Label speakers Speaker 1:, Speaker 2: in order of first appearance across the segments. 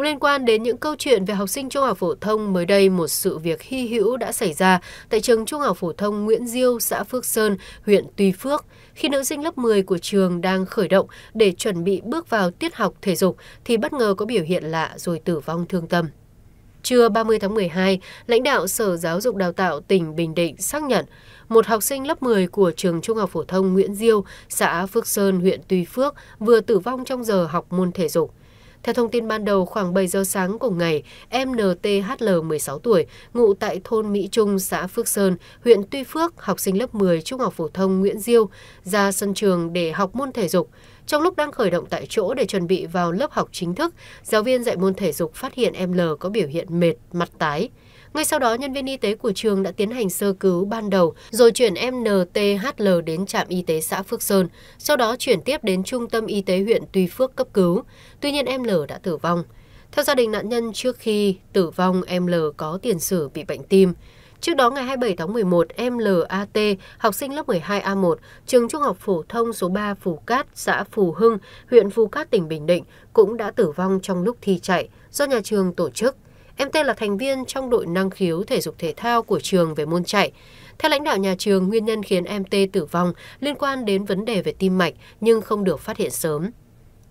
Speaker 1: cũng liên quan đến những câu chuyện về học sinh trung học phổ thông mới đây một sự việc hy hữu đã xảy ra tại trường trung học phổ thông Nguyễn Diêu, xã Phước Sơn, huyện Tuy Phước. Khi nữ sinh lớp 10 của trường đang khởi động để chuẩn bị bước vào tiết học thể dục thì bất ngờ có biểu hiện lạ rồi tử vong thương tâm. Trưa 30 tháng 12, lãnh đạo Sở Giáo dục Đào tạo tỉnh Bình Định xác nhận một học sinh lớp 10 của trường Trung học phổ thông Nguyễn Diêu, xã Phước Sơn, huyện Tuy Phước vừa tử vong trong giờ học môn thể dục. Theo thông tin ban đầu, khoảng 7 giờ sáng cùng ngày, em NTHL 16 tuổi, ngụ tại thôn Mỹ Trung, xã Phước Sơn, huyện Tuy Phước, học sinh lớp 10 Trung học phổ thông Nguyễn Diêu, ra sân trường để học môn thể dục. Trong lúc đang khởi động tại chỗ để chuẩn bị vào lớp học chính thức, giáo viên dạy môn thể dục phát hiện em L có biểu hiện mệt, mặt tái ngay sau đó nhân viên y tế của trường đã tiến hành sơ cứu ban đầu rồi chuyển em nthl đến trạm y tế xã phước sơn sau đó chuyển tiếp đến trung tâm y tế huyện tuy phước cấp cứu tuy nhiên em l đã tử vong theo gia đình nạn nhân trước khi tử vong em l có tiền sử bị bệnh tim Trước đó ngày 27 tháng 11, em LAT, học sinh lớp 12A1, trường trung học phổ thông số 3 Phù Cát, xã Phù Hưng, huyện Phù Cát, tỉnh Bình Định, cũng đã tử vong trong lúc thi chạy do nhà trường tổ chức em T là thành viên trong đội năng khiếu thể dục thể thao của trường về môn chạy. Theo lãnh đạo nhà trường, nguyên nhân khiến em T tử vong liên quan đến vấn đề về tim mạch nhưng không được phát hiện sớm.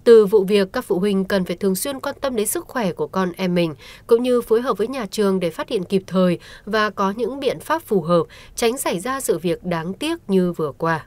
Speaker 1: Từ vụ việc, các phụ huynh cần phải thường xuyên quan tâm đến sức khỏe của con em mình, cũng như phối hợp với nhà trường để phát hiện kịp thời và có những biện pháp phù hợp, tránh xảy ra sự việc đáng tiếc như vừa qua.